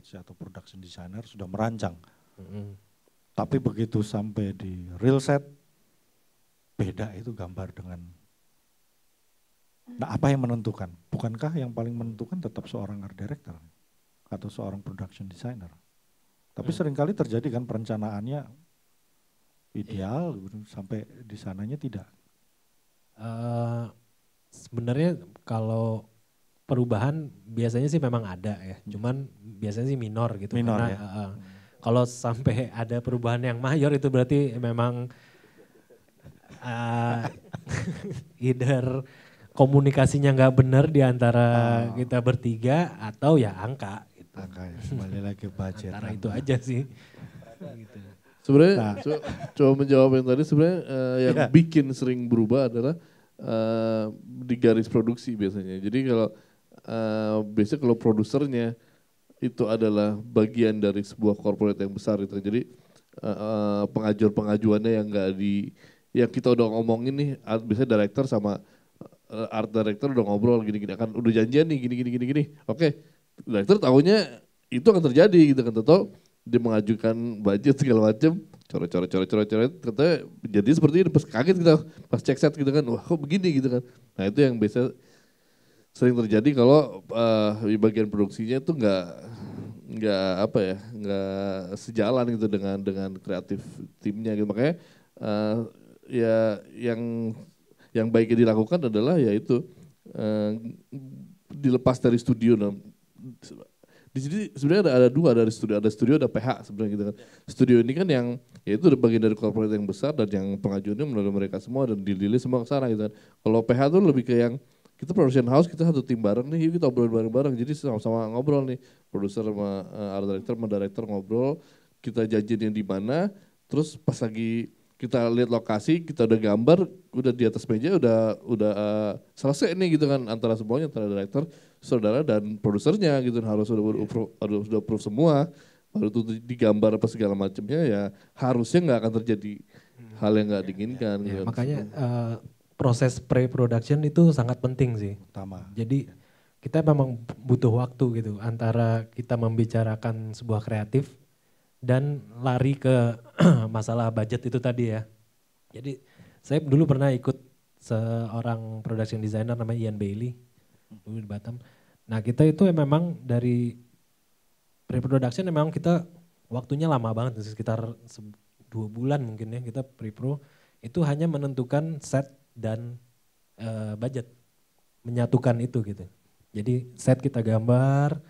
let's atau production designer sudah merancang. Mm-hmm. Tapi begitu sampai di real set beda itu gambar dengan Nah, apa yang menentukan? Bukankah yang paling menentukan tetap seorang art director atau seorang production designer? Tapi mm. seringkali terjadi kan perencanaannya ideal yeah. Iya. sampai di sananya tidak. Uh, sebenarnya kalau perubahan biasanya sih memang ada ya. Hmm. Cuman biasanya sih minor gitu. Minor karena, ya. Uh, uh, kalau sampai ada perubahan yang mayor itu berarti memang uh, either komunikasinya nggak benar di antara oh. kita bertiga atau ya angka. Gitu. Angka ya, kembali lagi budget. Antara itu aja sih. gitu. Sebenarnya nah. co coba menjawab yang tadi sebenarnya uh, yang ya. bikin sering berubah adalah uh, di garis produksi biasanya. Jadi kalau uh, biasanya kalau produsernya itu adalah bagian dari sebuah korporat yang besar itu jadi uh, eh, eh, pengajur pengajuannya yang enggak di yang kita udah ngomongin nih art biasanya director sama art director udah ngobrol gini-gini akan udah janjian nih gini-gini gini-gini oke director tahunya itu akan terjadi gitu kan tahu dia mengajukan budget segala macam coret coret coret coret coret katanya jadi seperti ini pas kaget kita gitu, pas cek set gitu kan wah kok begini gitu kan nah itu yang biasa sering terjadi kalau uh, di bagian produksinya itu nggak nggak apa ya nggak sejalan gitu dengan dengan kreatif timnya gitu makanya uh, ya yang yang baiknya dilakukan adalah yaitu uh, eh, dilepas dari studio nah, di sini sebenarnya ada, ada dua dari studio ada studio ada PH sebenarnya gitu kan studio ini kan yang yaitu bagian dari korporat yang besar dan yang pengajuannya melalui mereka semua dan dililis semua ke sana gitu kan kalau PH tuh lebih ke yang kita production house kita satu tim bareng nih yuk kita obrolin bareng-bareng jadi sama-sama ngobrol nih produser sama uh, art director sama director ngobrol kita janjinya di mana terus pas lagi kita lihat lokasi kita udah gambar udah di atas meja udah udah uh, selesai nih gitu kan antara semuanya antara director saudara dan produsernya gitu harus sudah yeah. approve, harus approve semua baru itu digambar apa segala macamnya ya harusnya nggak akan terjadi hmm. hal yang nggak ya, diinginkan ya, gitu. makanya uh, eh, proses pre-production itu sangat penting sih. Utama. Jadi kita memang butuh waktu gitu antara kita membicarakan sebuah kreatif dan lari ke masalah budget itu tadi ya. Jadi saya dulu pernah ikut seorang production designer namanya Ian Bailey dulu di Batam. Nah kita itu memang dari pre-production memang kita waktunya lama banget sekitar dua bulan mungkin ya kita pre-pro itu hanya menentukan set dan uh, budget menyatukan itu gitu. Jadi set kita gambar,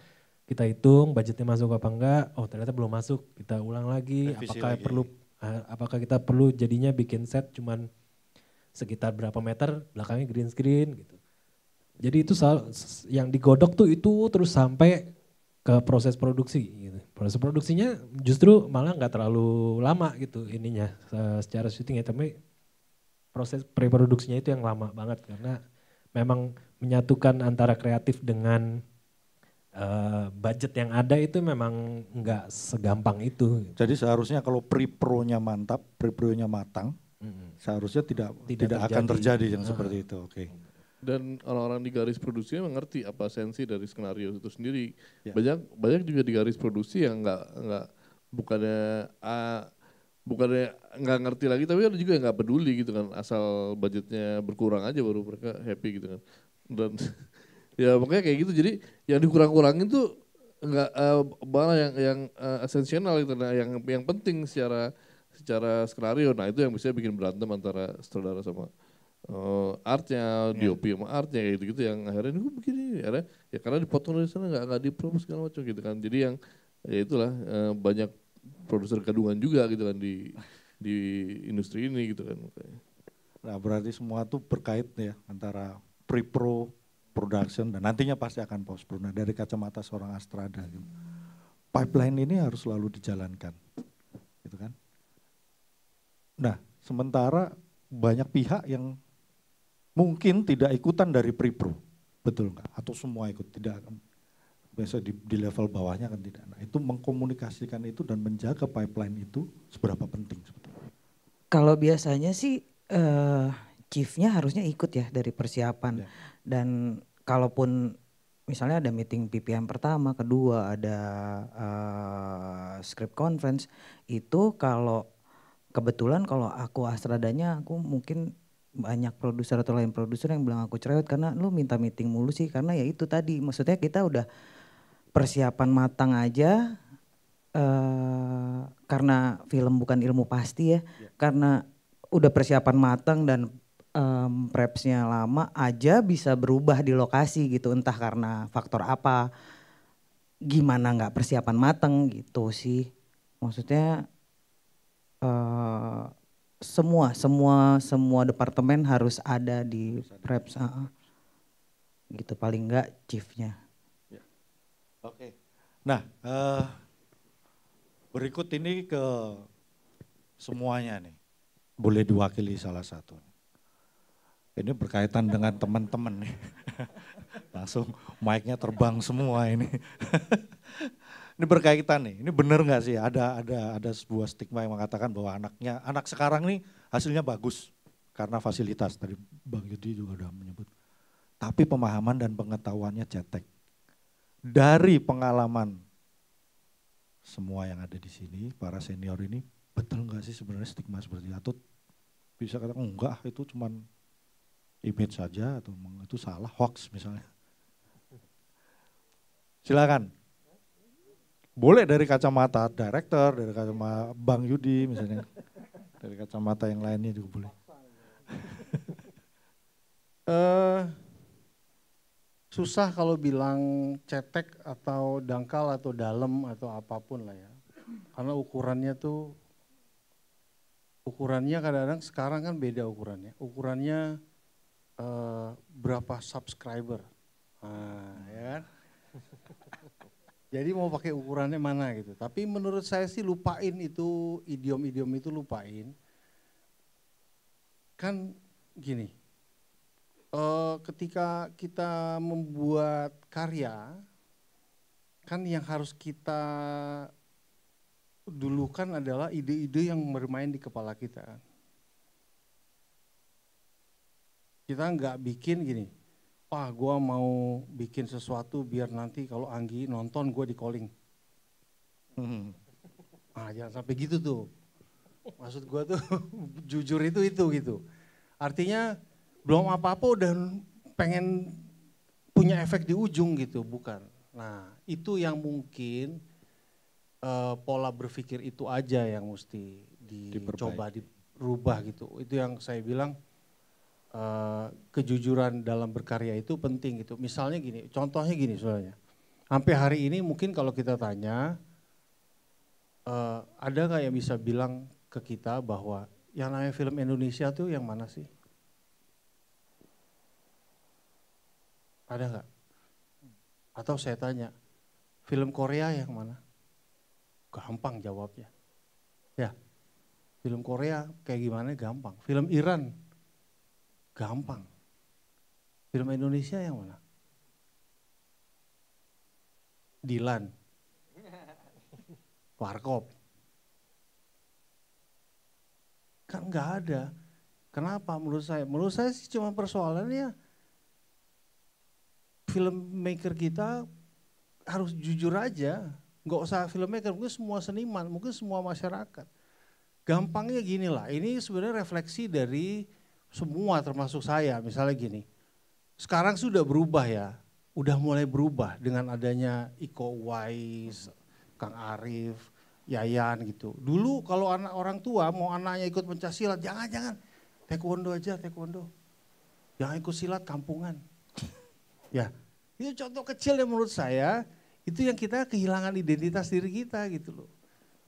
kita hitung budgetnya masuk apa enggak. Oh ternyata belum masuk, kita ulang lagi. Revisi apakah lagi. perlu, eh, apakah kita perlu jadinya bikin set cuman sekitar berapa meter belakangnya green screen gitu. Jadi itu yang digodok tuh itu terus sampai ke proses produksi. Gitu. Proses produksinya justru malah nggak terlalu lama gitu ininya eh, secara syutingnya, tapi proses preproduksinya itu yang lama banget karena memang menyatukan antara kreatif dengan uh, budget yang ada itu memang nggak segampang itu. Jadi seharusnya kalau prepronya mantap, pre matang, mm-hmm. seharusnya tidak tidak, tidak terjadi. akan terjadi yang uh-huh. seperti itu. Oke. Okay. Dan orang-orang di garis produksi mengerti apa sensi dari skenario itu sendiri. Ya. Banyak banyak juga di garis produksi yang nggak nggak bukannya A bukannya nggak ngerti lagi tapi ada juga yang nggak peduli gitu kan asal budgetnya berkurang aja baru mereka happy gitu kan dan ya makanya kayak gitu jadi yang dikurang-kurangin tuh nggak uh, eh, barang yang yang uh, esensial gitu nah yang yang penting secara secara skenario nah itu yang bisa bikin berantem antara saudara sama uh, artnya, yeah. DOP sama artnya gitu-gitu yang akhirnya gue begini akhirnya ya karena dipotong di sana nggak nggak dipromosikan segala macam gitu kan jadi yang ya itulah uh, banyak produser kedungan juga gitu kan di di industri ini gitu kan. Nah berarti semua tuh berkait ya antara pre-pro production dan nantinya pasti akan post pro. Nah dari kacamata seorang Astrada gitu. Pipeline ini harus selalu dijalankan gitu kan. Nah sementara banyak pihak yang mungkin tidak ikutan dari pre-pro. Betul nggak? Atau semua ikut tidak di, di level bawahnya kan tidak. Nah, itu mengkomunikasikan itu dan menjaga pipeline itu seberapa penting sebetulnya? Kalau biasanya sih uh, chiefnya harusnya ikut ya dari persiapan. Ya. Dan kalaupun misalnya ada meeting PPM pertama, kedua, ada uh, script conference, itu kalau kebetulan kalau aku astradanya aku mungkin banyak produser atau lain produser yang bilang aku cerewet karena lu minta meeting mulu sih karena ya itu tadi maksudnya kita udah persiapan matang aja uh, karena film bukan ilmu pasti ya, ya. karena udah persiapan matang dan um, prepsnya lama aja bisa berubah di lokasi gitu entah karena faktor apa gimana nggak persiapan matang gitu sih maksudnya uh, semua semua semua departemen harus ada di preps uh, gitu paling nggak chiefnya Oke. Nah, uh, berikut ini ke semuanya nih. Boleh diwakili salah satu. Ini berkaitan dengan teman-teman nih. Langsung mic-nya terbang semua ini. ini berkaitan nih. Ini benar nggak sih? Ada ada ada sebuah stigma yang mengatakan bahwa anaknya anak sekarang nih hasilnya bagus karena fasilitas tadi Bang Yudi juga sudah menyebut. Tapi pemahaman dan pengetahuannya cetek dari pengalaman semua yang ada di sini, para senior ini, betul nggak sih sebenarnya stigma seperti itu? Atau bisa kata enggak itu cuman image saja atau itu salah hoax misalnya. Silakan. Boleh dari kacamata director, dari kacamata Bang Yudi misalnya. Dari kacamata yang lainnya juga boleh. Eh uh, susah kalau bilang cetek atau dangkal atau dalam atau apapun lah ya. Karena ukurannya tuh ukurannya kadang-kadang sekarang kan beda ukurannya. Ukurannya uh, berapa subscriber. Nah, ya kan? Jadi mau pakai ukurannya mana gitu. Tapi menurut saya sih lupain itu idiom-idiom itu lupain. Kan gini, uh, ketika kita membuat karya, kan yang harus kita dulukan adalah ide-ide yang bermain di kepala kita. Kita nggak bikin gini, wah gue mau bikin sesuatu biar nanti kalau Anggi nonton gue di calling. Hmm. Ah jangan sampai gitu tuh. Maksud gue tuh jujur itu itu gitu. Artinya belum apa-apa udah pengen punya efek di ujung gitu, bukan. Nah, itu yang mungkin uh, pola berpikir itu aja yang mesti dicoba dirubah gitu. Itu yang saya bilang uh, kejujuran dalam berkarya itu penting gitu. Misalnya gini, contohnya gini soalnya. Sampai hari ini mungkin kalau kita tanya, uh, ada nggak yang bisa bilang ke kita bahwa yang namanya film Indonesia tuh yang mana sih? Ada nggak? Atau saya tanya, film Korea yang mana? Gampang jawabnya. Ya, film Korea kayak gimana gampang. Film Iran, gampang. Film Indonesia yang mana? Dilan. Warkop. Kan nggak ada. Kenapa menurut saya? Menurut saya sih cuma persoalannya Film maker kita harus jujur aja. Nggak usah film maker, mungkin semua seniman, mungkin semua masyarakat. Gampangnya gini lah, ini sebenarnya refleksi dari semua termasuk saya misalnya gini. Sekarang sudah berubah ya, udah mulai berubah dengan adanya Iko Uwais, Kang Arif, Yayan gitu. Dulu kalau anak orang tua mau anaknya ikut pencaksilat, jangan-jangan taekwondo aja taekwondo. Jangan ikut silat kampungan. Ya, itu contoh kecil yang menurut saya itu yang kita kehilangan identitas diri kita gitu loh.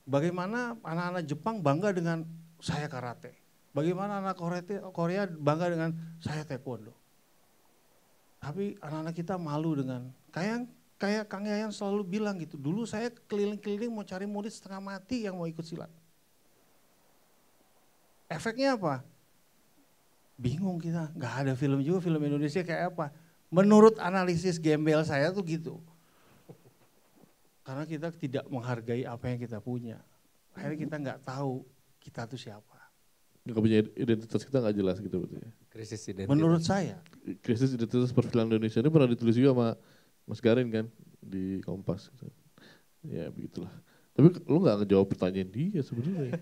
Bagaimana anak-anak Jepang bangga dengan saya karate. Bagaimana anak Korea bangga dengan saya taekwondo. Tapi anak-anak kita malu dengan kayak kayak Kang Yayan selalu bilang gitu. Dulu saya keliling-keliling mau cari murid setengah mati yang mau ikut silat. Efeknya apa? Bingung kita, nggak ada film juga film Indonesia kayak apa. Menurut analisis gembel saya tuh gitu. Karena kita tidak menghargai apa yang kita punya. Akhirnya kita nggak tahu kita tuh siapa. Gak punya identitas kita nggak jelas gitu berarti ya. Krisis identitas. Menurut saya. Krisis identitas perfilman Indonesia ini pernah ditulis juga sama Mas Garin kan di Kompas. Gitu. Ya begitulah. Tapi lu nggak ngejawab pertanyaan dia sebenarnya.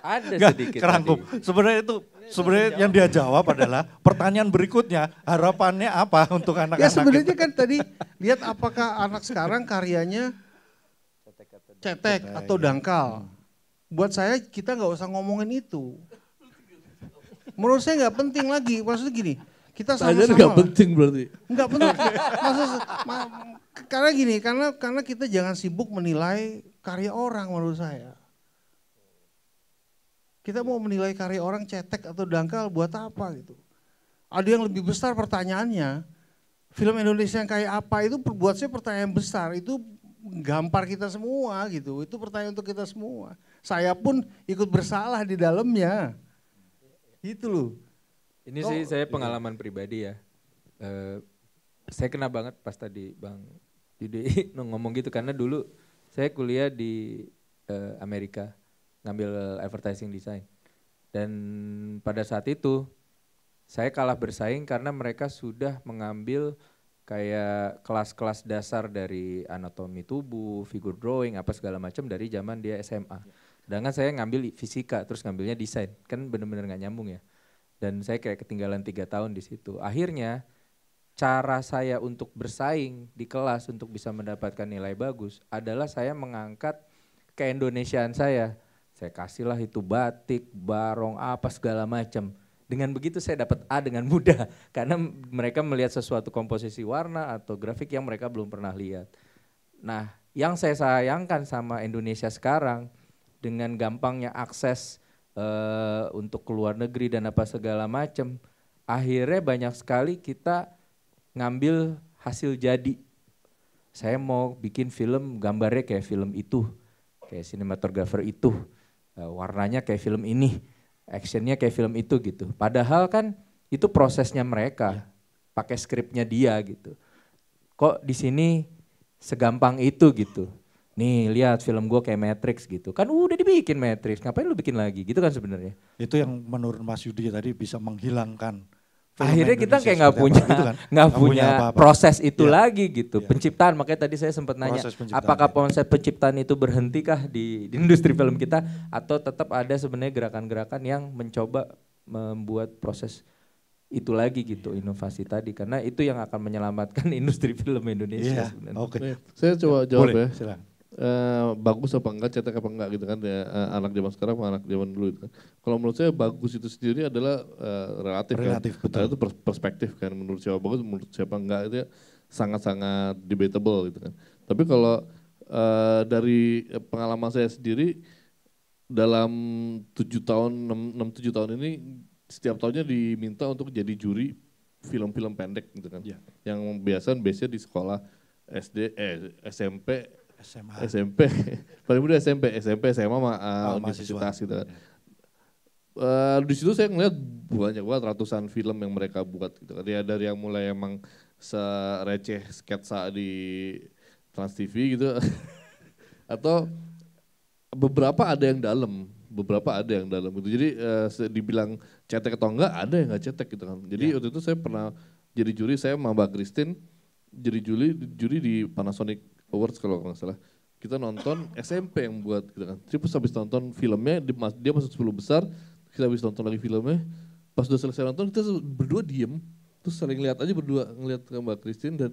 Ada gak, sedikit. Kerangkum. Sebenarnya itu sebenarnya yang dia jawab adalah pertanyaan berikutnya harapannya apa untuk anak-anak? Ya sebenarnya kan tadi lihat apakah anak sekarang karyanya cetek atau dangkal. Buat saya kita nggak usah ngomongin itu. Menurut saya nggak penting lagi. Maksudnya gini, kita sama-sama. nggak penting berarti. Nggak penting. Maksud, karena gini, karena karena kita jangan sibuk menilai karya orang menurut saya. Kita mau menilai karya orang cetek atau dangkal buat apa gitu. Ada yang lebih besar pertanyaannya, film Indonesia yang kayak apa itu buat saya pertanyaan besar, itu gampar kita semua gitu. Itu pertanyaan untuk kita semua. Saya pun ikut bersalah di dalamnya. Itu loh. Ini oh, sih saya iya. pengalaman iya. pribadi ya. Uh, saya kena banget pas tadi Bang Didi ngomong gitu karena dulu saya kuliah di uh, Amerika ngambil advertising design. Dan pada saat itu saya kalah bersaing karena mereka sudah mengambil kayak kelas-kelas dasar dari anatomi tubuh, figure drawing, apa segala macam dari zaman dia SMA. Sedangkan saya ngambil fisika, terus ngambilnya desain, kan bener-bener nggak nyambung ya. Dan saya kayak ketinggalan tiga tahun di situ. Akhirnya cara saya untuk bersaing di kelas untuk bisa mendapatkan nilai bagus adalah saya mengangkat keindonesiaan saya saya kasihlah itu batik, barong, apa segala macam. Dengan begitu saya dapat A dengan mudah karena mereka melihat sesuatu komposisi warna atau grafik yang mereka belum pernah lihat. Nah, yang saya sayangkan sama Indonesia sekarang dengan gampangnya akses uh, untuk luar negeri dan apa segala macam, akhirnya banyak sekali kita ngambil hasil jadi. Saya mau bikin film gambarnya kayak film itu, kayak sinematografer itu. Eh, warnanya kayak film ini, actionnya kayak film itu gitu. Padahal kan itu prosesnya mereka, ya. pakai skripnya dia gitu. Kok di sini segampang itu gitu. Nih lihat film gue kayak Matrix gitu. Kan udah dibikin Matrix, ngapain lu bikin lagi gitu kan sebenarnya. Itu yang menurut Mas Yudi tadi bisa menghilangkan akhirnya kita kayak gitu kan. nggak punya nggak kan? punya, punya apa -apa. proses itu ya. lagi gitu ya. penciptaan makanya tadi saya sempat nanya apakah ya. konsep penciptaan itu berhentikah di, di industri film kita atau tetap ada sebenarnya gerakan-gerakan yang mencoba membuat proses itu lagi gitu inovasi tadi karena itu yang akan menyelamatkan industri film Indonesia ya. Oke. Okay. Saya coba iya, jawab Boleh, ya. Silakan. Eh, bagus apa enggak, cetek apa enggak gitu kan ya, uh, anak zaman sekarang sama anak zaman dulu gitu kan. Kalau menurut saya bagus itu sendiri adalah uh, eh, relatif, relatif kan. Betul. Nah, itu perspektif kan menurut siapa bagus, menurut siapa enggak itu ya sangat-sangat debatable gitu kan. Tapi kalau uh, dari pengalaman saya sendiri dalam tujuh tahun enam tujuh tahun ini setiap tahunnya diminta untuk jadi juri film-film pendek gitu kan. Yeah. Yang biasa biasanya di sekolah SD eh SMP SMA. SMP. Paling muda SMP, SMP saya mama uh, eh, oh, universitas gitu kan. Yeah. Iya. Uh, di situ saya ngeliat banyak banget ratusan film yang mereka buat gitu kan. Ya, dari yang mulai emang sereceh sketsa di Trans TV gitu atau beberapa ada yang dalam beberapa ada yang dalam gitu jadi uh, dibilang cetek atau enggak ada yang nggak cetek gitu kan jadi ya. waktu itu saya pernah jadi juri saya sama Mbak Christine jadi juri juri di Panasonic Awards kalau nggak salah kita nonton SMP yang buat gitu kan terus habis nonton filmnya dia masuk 10 besar kita habis nonton lagi filmnya pas udah selesai nonton kita berdua diem terus saling lihat aja berdua ngelihat ke Mbak Christine dan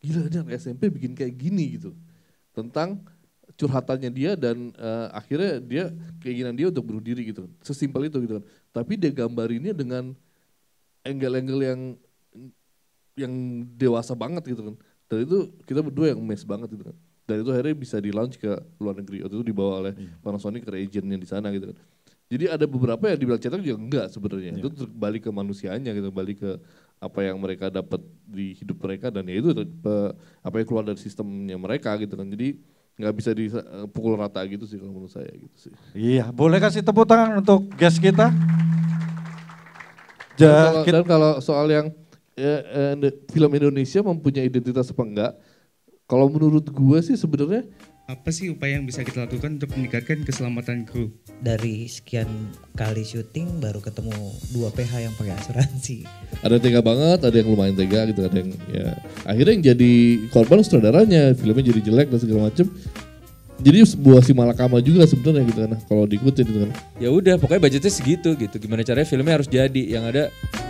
gila dia SMP bikin kayak gini gitu tentang curhatannya dia dan uh, akhirnya dia keinginan dia untuk bunuh diri gitu sesimpel itu gitu kan tapi dia gambarinnya dengan angle-angle yang yang dewasa banget gitu kan dan itu kita berdua yang mes banget gitu kan dan itu akhirnya bisa di launch ke luar negeri waktu itu dibawa oleh yeah. Panasonic ke regionnya di sana gitu kan jadi ada beberapa yang dibilang cetak juga enggak sebenarnya yeah. itu balik ke manusianya gitu balik ke apa yang mereka dapat di hidup mereka dan ya itu apa yang keluar dari sistemnya mereka gitu kan jadi nggak bisa dipukul eh, rata gitu sih kalau menurut saya gitu sih. Iya, boleh kasih tepuk tangan untuk guest kita. Ja, dan, kalau, kita. dan kalau soal yang ya, eh, film Indonesia mempunyai identitas apa enggak? Kalau menurut gue sih sebenarnya apa sih upaya yang bisa kita lakukan untuk meningkatkan keselamatan kru? Dari sekian kali syuting baru ketemu dua PH yang pakai asuransi. Ada tega banget, ada yang lumayan tega gitu, ada yang ya akhirnya yang jadi korban sutradaranya, filmnya jadi jelek dan segala macem. Jadi sebuah si malakama juga sebenarnya gitu kan, kalau diikutin gitu kan. Ya udah, pokoknya budgetnya segitu gitu. Gimana caranya filmnya harus jadi yang ada